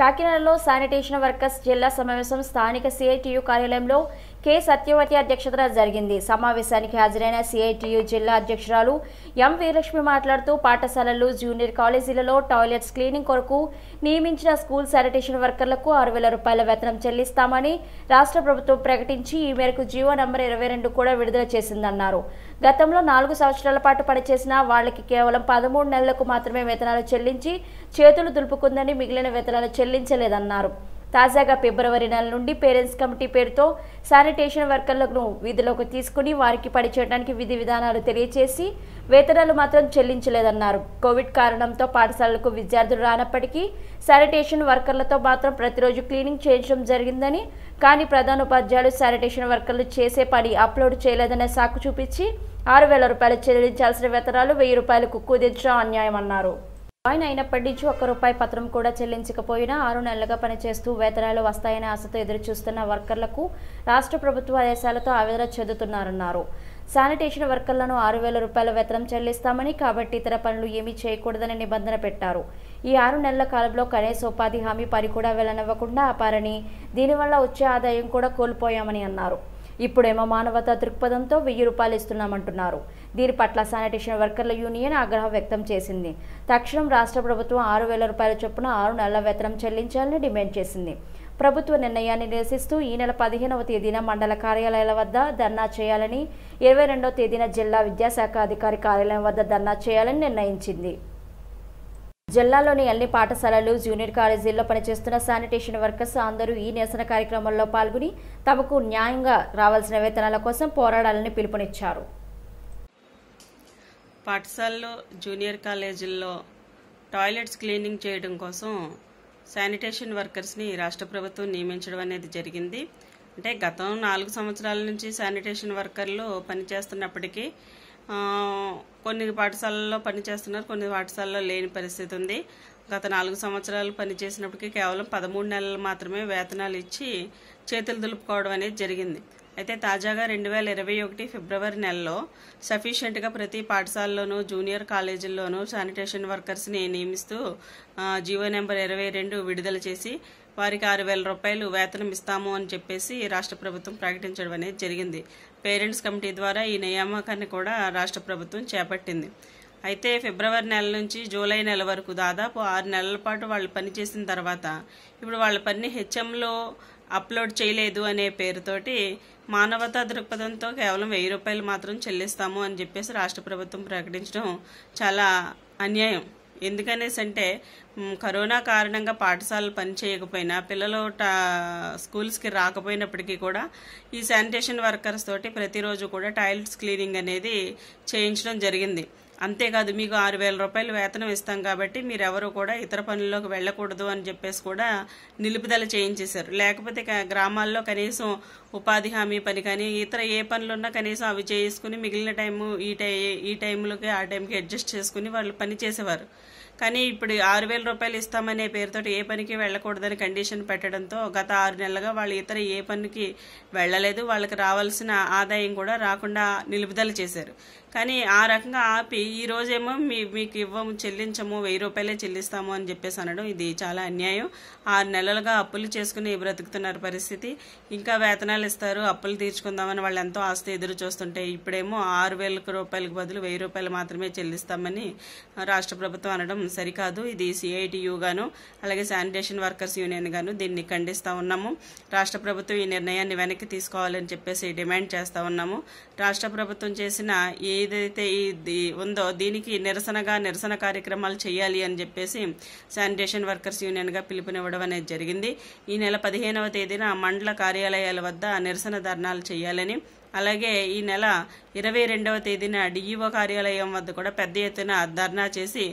కాకినాడలో sanitation workers జిల్లా సమావేశం స్థానిక సిఐటియు కార్యాలయంలో కె సత్యవతి అధ్యక్షతన జరిగింది సమావేశానికి హాజరైన సిఐటియు జిల్లా అధ్యక్షురాలు ఎం వీరలక్ష్మి మాట్లాడుతూ పాఠశాలలు జూనియర్ కాలేజీలలో టాయిలెట్స్ క్లీనింగ్ కొరకు నియమించిన స్కూల్ శానిటేషన్ వర్కర్లకు ఆరు వేల రూపాయల వేతనం చెల్లిస్తామని రాష్ట్ర ప్రభుత్వం ప్రకటించి ఈ మేరకు జీవో నంబర్ ఇరవై రెండు కూడా విడుదల చేసిందన్నారు గతంలో నాలుగు సంవత్సరాల పాటు పనిచేసిన వాళ్ళకి కేవలం పదమూడు నెలలకు మాత్రమే వేతనాలు చెల్లించి చేతులు దులుపుకుందని మిగిలిన వేతనాలు చెల్లించలేదన్నారు తాజాగా ఫిబ్రవరి నెల నుండి పేరెంట్స్ కమిటీ పేరుతో శానిటేషన్ వర్కర్లను వీధిలోకి తీసుకుని వారికి పనిచేయడానికి విధి విధానాలు తెలియచేసి వేతనాలు మాత్రం చెల్లించలేదన్నారు కోవిడ్ కారణంతో పాఠశాలలకు విద్యార్థులు రానప్పటికీ శానిటేషన్ వర్కర్లతో మాత్రం ప్రతిరోజు క్లీనింగ్ చేయించడం జరిగిందని కానీ ప్రధాన ఉపాధ్యాయులు శానిటేషన్ వర్కర్లు చేసే పని అప్లోడ్ చేయలేదనే సాకు చూపించి ఆరు వేల రూపాయలు చెల్లించాల్సిన వేతనాలు వెయ్యి రూపాయలకు కుదించడం అన్యాయమన్నారు జాయిన్ అయినప్పటి నుంచి ఒక్క రూపాయి పత్రం కూడా చెల్లించకపోయినా ఆరు నెలలుగా పనిచేస్తూ వేతనాలు వస్తాయనే ఆశతో ఎదురుచూస్తున్న వర్కర్లకు రాష్ట్ర ప్రభుత్వ ఆదేశాలతో ఆవేదన చెందుతున్నారన్నారు శానిటేషన్ వర్కర్లను ఆరు వేల రూపాయల వేతనం చెల్లిస్తామని కాబట్టి ఇతర పనులు ఏమీ చేయకూడదని నిబంధన పెట్టారు ఈ ఆరు నెలల కాలంలో కనీస ఉపాధి హామీ పని కూడా వెళ్ళనివ్వకుండా ఆపారని దీనివల్ల వచ్చే ఆదాయం కూడా కోల్పోయామని అన్నారు ఇప్పుడేమో మానవతా దృక్పథంతో వెయ్యి రూపాయలు ఇస్తున్నామంటున్నారు దీని పట్ల శానిటేషన్ వర్కర్ల యూనియన్ ఆగ్రహం వ్యక్తం చేసింది తక్షణం రాష్ట్ర ప్రభుత్వం ఆరు వేల రూపాయల చొప్పున ఆరు నెలల వేతనం చెల్లించాలని డిమాండ్ చేసింది ప్రభుత్వ నిర్ణయాన్ని నిరసిస్తూ ఈ నెల పదిహేనవ తేదీన మండల కార్యాలయాల వద్ద ధర్నా చేయాలని ఇరవై రెండవ తేదీన జిల్లా విద్యాశాఖ అధికారి కార్యాలయం వద్ద ధర్నా చేయాలని నిర్ణయించింది జిల్లాలోని అన్ని పాఠశాలలు జూనియర్ కాలేజీల్లో పనిచేస్తున్న శానిటేషన్ వర్కర్స్ అందరూ ఈ నిరసన కార్యక్రమంలో పాల్గొని తమకు న్యాయంగా రావాల్సిన వేతనాల కోసం పోరాడాలని పిలుపునిచ్చారు పాఠశాలలో జూనియర్ కాలేజీల్లో టాయిలెట్స్ క్లీనింగ్ చేయడం కోసం శానిటేషన్ వర్కర్స్ని రాష్ట్ర ప్రభుత్వం నియమించడం అనేది జరిగింది అంటే గతం నాలుగు సంవత్సరాల నుంచి శానిటేషన్ వర్కర్లు పనిచేస్తున్నప్పటికీ కొన్ని పాఠశాలల్లో పనిచేస్తున్నారు కొన్ని పాఠశాలలో లేని పరిస్థితి ఉంది గత నాలుగు సంవత్సరాలు పనిచేసినప్పటికీ కేవలం పదమూడు నెలలు మాత్రమే వేతనాలు ఇచ్చి చేతులు దులుపుకోవడం అనేది జరిగింది అయితే తాజాగా రెండు వేల ఇరవై ఒకటి ఫిబ్రవరి నెలలో సఫిషియెంట్గా ప్రతి పాఠశాలలోనూ జూనియర్ కాలేజీల్లోనూ శానిటేషన్ వర్కర్స్ని నియమిస్తూ జీవో నెంబర్ ఇరవై రెండు విడుదల చేసి వారికి ఆరు వేల రూపాయలు వేతనం ఇస్తాము అని చెప్పేసి రాష్ట్ర ప్రభుత్వం ప్రకటించడం అనేది జరిగింది పేరెంట్స్ కమిటీ ద్వారా ఈ నియామకాన్ని కూడా రాష్ట్ర ప్రభుత్వం చేపట్టింది అయితే ఫిబ్రవరి నెల నుంచి జూలై నెల వరకు దాదాపు ఆరు నెలల పాటు వాళ్ళు పనిచేసిన తర్వాత ఇప్పుడు వాళ్ళ పని హెచ్ఎంలో అప్లోడ్ చేయలేదు అనే పేరుతోటి మానవతా దృక్పథంతో కేవలం వెయ్యి రూపాయలు మాత్రం చెల్లిస్తాము అని చెప్పేసి రాష్ట్ర ప్రభుత్వం ప్రకటించడం చాలా అన్యాయం ఎందుకనేసి అంటే కరోనా కారణంగా పాఠశాలలు పనిచేయకపోయినా పిల్లలు స్కూల్స్కి రాకపోయినప్పటికీ కూడా ఈ శానిటేషన్ వర్కర్స్ తోటి ప్రతిరోజు కూడా టైల్స్ క్లీనింగ్ అనేది చేయించడం జరిగింది అంతేకాదు మీకు ఆరు వేల రూపాయలు వేతనం ఇస్తాం కాబట్టి ఎవరు కూడా ఇతర పనుల్లోకి వెళ్ళకూడదు అని చెప్పేసి కూడా నిలుపుదల చేయించేశారు లేకపోతే గ్రామాల్లో కనీసం ఉపాధి హామీ పని కానీ ఇతర ఏ పనులున్నా కనీసం అవి చేసుకుని మిగిలిన టైము ఈ టై ఈ టైంలోకి ఆ టైంకి అడ్జస్ట్ చేసుకుని వాళ్ళు పని చేసేవారు కానీ ఇప్పుడు ఆరు వేల రూపాయలు ఇస్తామనే పేరుతో ఏ పనికి వెళ్ళకూడదని కండిషన్ పెట్టడంతో గత ఆరు నెలలుగా వాళ్ళు ఇతర ఏ పనికి వెళ్ళలేదు వాళ్ళకి రావాల్సిన ఆదాయం కూడా రాకుండా నిలుపుదల చేశారు కానీ ఆ రకంగా ఆపి ఈ రోజేమో మీ మీకు ఇవ్వము చెల్లించము వెయ్యి రూపాయలే చెల్లిస్తాము అని చెప్పేసి అనడం ఇది చాలా అన్యాయం ఆరు నెలలుగా అప్పులు చేసుకుని బ్రతుకుతున్నారు పరిస్థితి ఇంకా వేతనాలు ఇస్తారు అప్పులు తీర్చుకుందామని వాళ్ళు ఎంతో ఆస్తి ఎదురు చూస్తుంటే ఇప్పుడేమో ఆరు వేలకు రూపాయలకు బదులు వెయ్యి రూపాయలు మాత్రమే చెల్లిస్తామని రాష్ట్ర ప్రభుత్వం అనడం సరికాదు ఇది సిఐటియుగాను అలాగే శానిటేషన్ వర్కర్స్ యూనియన్ గాను దీన్ని ఖండిస్తూ ఉన్నాము రాష్ట్ర ప్రభుత్వం ఈ నిర్ణయాన్ని వెనక్కి తీసుకోవాలని చెప్పేసి డిమాండ్ చేస్తూ ఉన్నాము రాష్ట్ర ప్రభుత్వం చేసిన ఏదైతే ఇది ఉందో దీనికి నిరసనగా నిరసన కార్యక్రమాలు చేయాలి అని చెప్పేసి శానిటేషన్ వర్కర్స్ యూనియన్గా పిలుపునివ్వడం అనేది జరిగింది ఈ నెల పదిహేనవ తేదీన మండల కార్యాలయాల వద్ద నిరసన ధర్నాలు చేయాలని అలాగే ఈ నెల ఇరవై రెండవ తేదీన డిఈఓ కార్యాలయం వద్ద కూడా పెద్ద ఎత్తున ధర్నా చేసి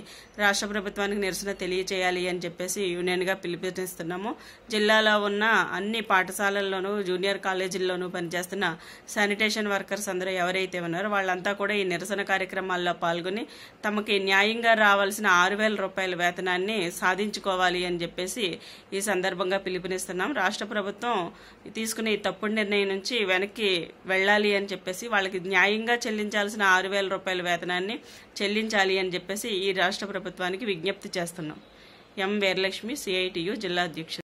రాష్ట్ర ప్రభుత్వానికి నిరసన తెలియచేయాలి అని చెప్పేసి యూనియన్గా పిలుపునిస్తున్నాము జిల్లాలో ఉన్న అన్ని పాఠశాలల్లోనూ జూనియర్ కాలేజీల్లోనూ పనిచేస్తున్న శానిటేషన్ వర్కర్స్ అందరూ ఎవరైతే ఉన్నారో వాళ్ళంతా కూడా ఈ నిరసన కార్యక్రమాల్లో పాల్గొని తమకి న్యాయంగా రావాల్సిన ఆరు వేల రూపాయల వేతనాన్ని సాధించుకోవాలి అని చెప్పేసి ఈ సందర్భంగా పిలుపునిస్తున్నాం రాష్ట్ర ప్రభుత్వం తీసుకునే ఈ తప్పుడు నిర్ణయం నుంచి వెనక్కి వెళ్ళాలి వెళ్ళాలి అని చెప్పేసి వాళ్ళకి న్యాయంగా చెల్లించాల్సిన ఆరు వేల రూపాయల వేతనాన్ని చెల్లించాలి అని చెప్పేసి ఈ రాష్ట్ర ప్రభుత్వానికి విజ్ఞప్తి చేస్తున్నాం ఎం వీరలక్ష్మి సిఐటియు జిల్లా అధ్యక్షుడు